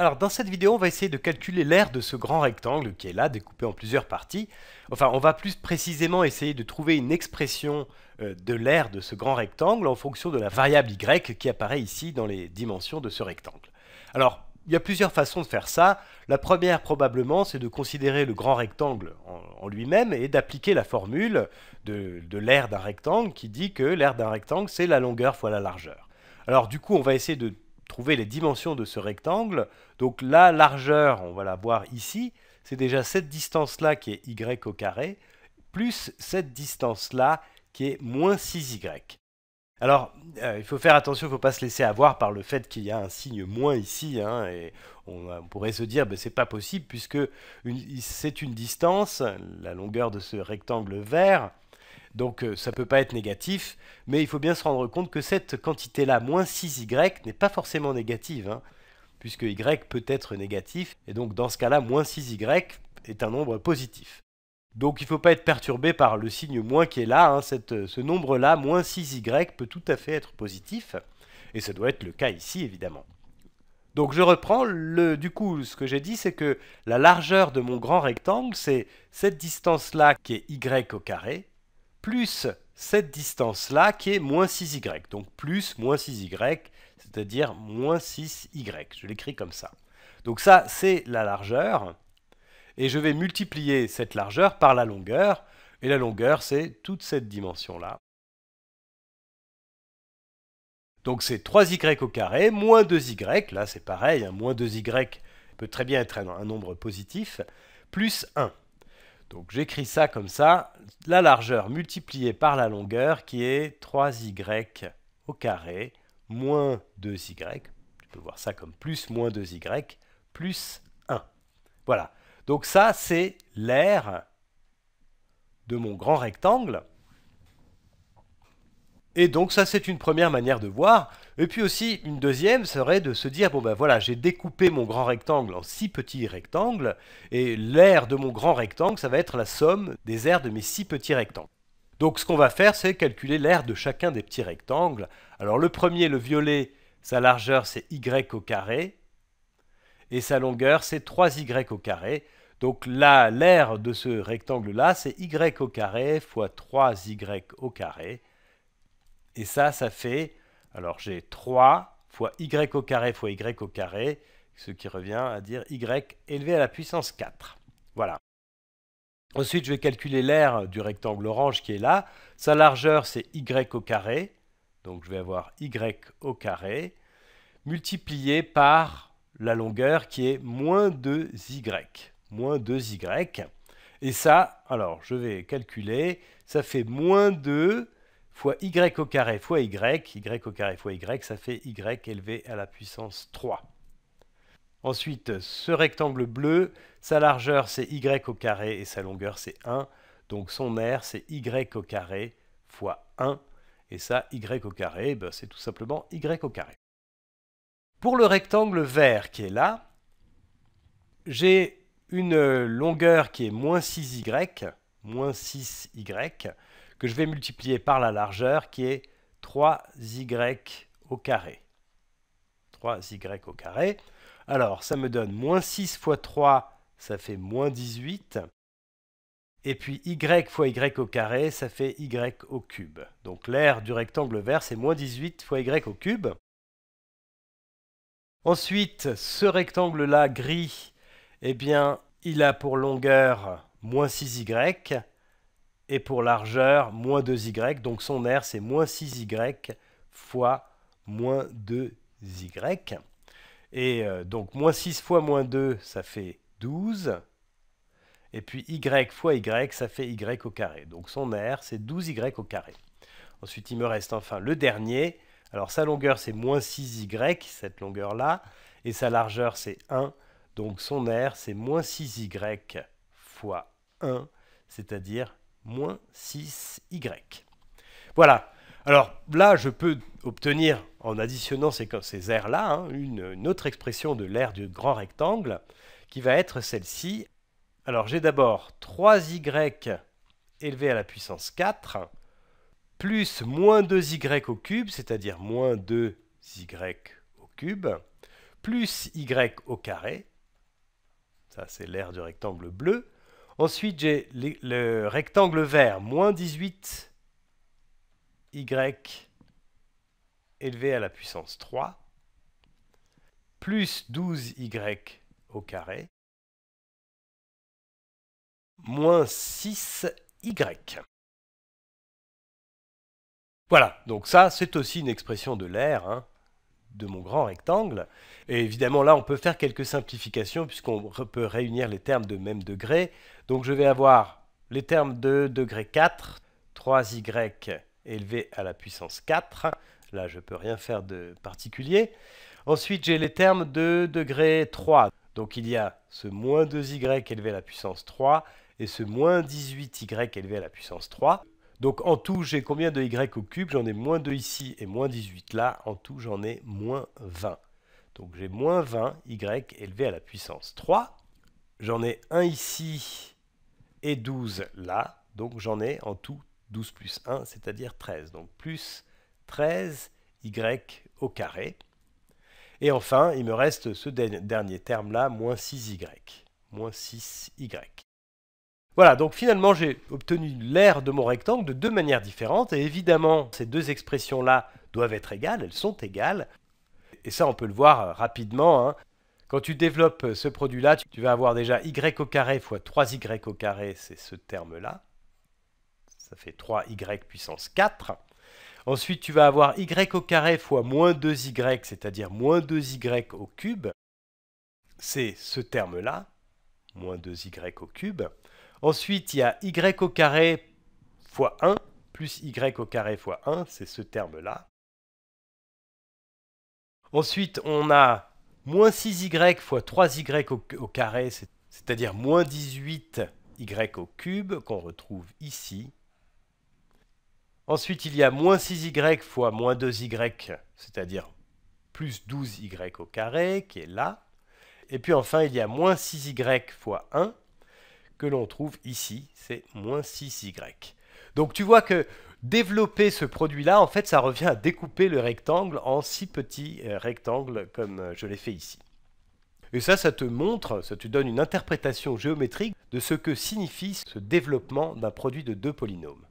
Alors dans cette vidéo, on va essayer de calculer l'aire de ce grand rectangle qui est là, découpé en plusieurs parties. Enfin, on va plus précisément essayer de trouver une expression euh, de l'aire de ce grand rectangle en fonction de la variable y qui apparaît ici dans les dimensions de ce rectangle. Alors, il y a plusieurs façons de faire ça. La première, probablement, c'est de considérer le grand rectangle en, lui-même et d'appliquer la formule de, de l'aire d'un rectangle qui dit que l'aire d'un rectangle, c'est la longueur fois la largeur. Alors du coup, on va essayer de trouver les dimensions de ce rectangle. Donc la largeur, on va la voir ici, c'est déjà cette distance-là qui est y au carré, plus cette distance-là qui est moins 6y. Alors, euh, il faut faire attention, il ne faut pas se laisser avoir par le fait qu'il y a un signe moins ici, hein, et euh, on, pourrait se dire, ben, ce n'est pas possible, puisque c'est une distance, la longueur de ce rectangle vert, donc euh, ça ne peut pas être négatif, mais il faut bien se rendre compte que cette quantité-là, moins 6y, n'est pas forcément négative, hein, puisque y peut être négatif, et donc dans ce cas-là, moins 6y est un nombre positif. Donc il ne faut pas être perturbé par le signe moins qui est là, hein, euh, ce nombre-là, moins 6y, peut tout à fait être positif, et ça doit être le cas ici évidemment. Donc je reprends, le, du coup ce que j'ai dit c'est que la largeur de mon grand rectangle c'est cette distance-là qui est y au carré, plus cette distance-là qui est moins 6y. Donc plus moins 6y, c'est-à-dire moins 6y. Je l'écris comme ça. Donc ça, c'est la largeur. Et je vais multiplier cette largeur par la longueur. Et la longueur, c'est toute cette dimension-là. Donc c'est 3y au carré moins 2y. Là, c'est pareil. Hein. moins 2y peut très bien être un, un nombre positif. Plus 1. Donc j'écris ça comme ça, la largeur multipliée par la longueur qui est 3y au carré moins 2y, tu peux voir ça comme plus moins 2y, plus 1. Voilà, donc ça c'est l'air de mon grand rectangle. Et donc ça c'est une première manière de voir. Et puis aussi une deuxième serait de se dire, bon ben voilà, j'ai découpé mon grand rectangle en six petits rectangles, et l'aire de mon grand rectangle, ça va être la somme des aires de mes six petits rectangles. Donc ce qu'on va faire, c'est calculer l'aire de chacun des petits rectangles. Alors le premier, le violet, sa largeur c'est y au carré, et sa longueur c'est 3y au carré. Donc là, l'aire de ce rectangle-là, c'est y au carré fois 3y au carré. Et ça, ça fait, alors j'ai 3 fois y au carré fois y au carré, ce qui revient à dire y élevé à la puissance 4. Voilà. Ensuite, je vais calculer l'aire du rectangle orange qui est là. Sa largeur, c'est y au carré. Donc je vais avoir y au carré multiplié par la longueur qui est moins 2y. Moins 2y. Et ça, alors je vais calculer, ça fait moins 2 fois y au carré fois y, y au carré fois y, ça fait y élevé à la puissance 3. Ensuite, ce rectangle bleu, sa largeur c'est y au carré et sa longueur c'est 1. Donc son aire c'est y au carré fois 1. Et ça, y au carré, eh ben, c'est tout simplement y au carré. Pour le rectangle vert qui est là, j'ai une longueur qui est moins 6y, moins 6y, que je vais multiplier par la largeur qui est 3y au carré. 3y au carré. Alors, ça me donne moins 6 fois 3, ça fait moins 18. Et puis y fois y au carré, ça fait y au cube. Donc l'air du rectangle vert, c'est moins 18 fois y au cube. Ensuite, ce rectangle-là, gris, eh bien, il a pour longueur moins 6y. Et pour largeur, moins 2y. Donc son R, c'est moins 6y fois moins 2y. Et euh, donc moins 6 fois moins 2, ça fait 12. Et puis y fois y, ça fait y au carré. Donc son R, c'est 12y au carré. Ensuite, il me reste enfin le dernier. Alors sa longueur, c'est moins 6y, cette longueur-là. Et sa largeur, c'est 1. Donc son R, c'est moins 6y fois 1, c'est-à-dire moins 6y. Voilà. Alors là, je peux obtenir, en additionnant ces, ces là hein, une, autre expression de l'aire du grand rectangle, qui va être celle-ci. Alors j'ai d'abord 3y élevé à la puissance 4, plus moins 2y au cube, c'est-à-dire moins 2y au cube, plus y au carré, ça c'est l'air du rectangle bleu, Ensuite, j'ai le rectangle vert, moins 18 y élevé à la puissance 3, plus 12y au carré, moins 6y. Voilà, donc ça, c'est aussi une expression de l'air. Hein de mon grand rectangle. Et évidemment, là, on peut faire quelques simplifications puisqu'on peut réunir les termes de même degré. Donc, je vais avoir les termes de degré 4, 3y élevé à la puissance 4. Là, je ne peux rien faire de particulier. Ensuite, j'ai les termes de degré 3. Donc, il y a ce moins 2y élevé à la puissance 3 et ce moins 18y élevé à la puissance 3. Donc en tout, j'ai combien de y au cube J'en ai moins 2 ici et moins 18 là. En tout, j'en ai moins 20. Donc j'ai moins 20 y élevé à la puissance 3. J'en ai 1 ici et 12 là. Donc j'en ai en tout 12 plus 1, c'est-à-dire 13. Donc plus 13 y au carré. Et enfin, il me reste ce dernier terme là, moins 6y. 6y. Voilà, donc finalement j'ai obtenu l'aire de mon rectangle de deux manières différentes, et évidemment ces deux expressions-là doivent être égales, elles sont égales, et ça on peut le voir euh, rapidement. Hein. Quand tu développes euh, ce produit-là, tu vas avoir déjà y au carré fois 3y au carré, c'est ce terme-là, ça fait 3y puissance 4. Ensuite tu vas avoir y au carré fois moins 2y, c'est-à-dire moins 2y au cube, c'est ce terme-là, moins 2y au cube. Ensuite, il y a y au carré fois 1 plus y au carré fois 1, c'est ce terme-là. Ensuite, on a moins 6y fois 3y au, carré, c'est-à-dire moins 18y au cube, qu'on retrouve ici. Ensuite, il y a moins 6y fois moins 2y, c'est-à-dire plus 12y au carré, qui est là. Et puis enfin, il y a moins 6y fois 1, que l'on trouve ici, c'est moins 6y. Donc tu vois que développer ce produit-là, en fait, ça revient à découper le rectangle en six petits euh, rectangles comme euh, je l'ai fait ici. Et ça, ça te montre, ça te donne une interprétation géométrique de ce que signifie ce développement d'un produit de deux polynômes.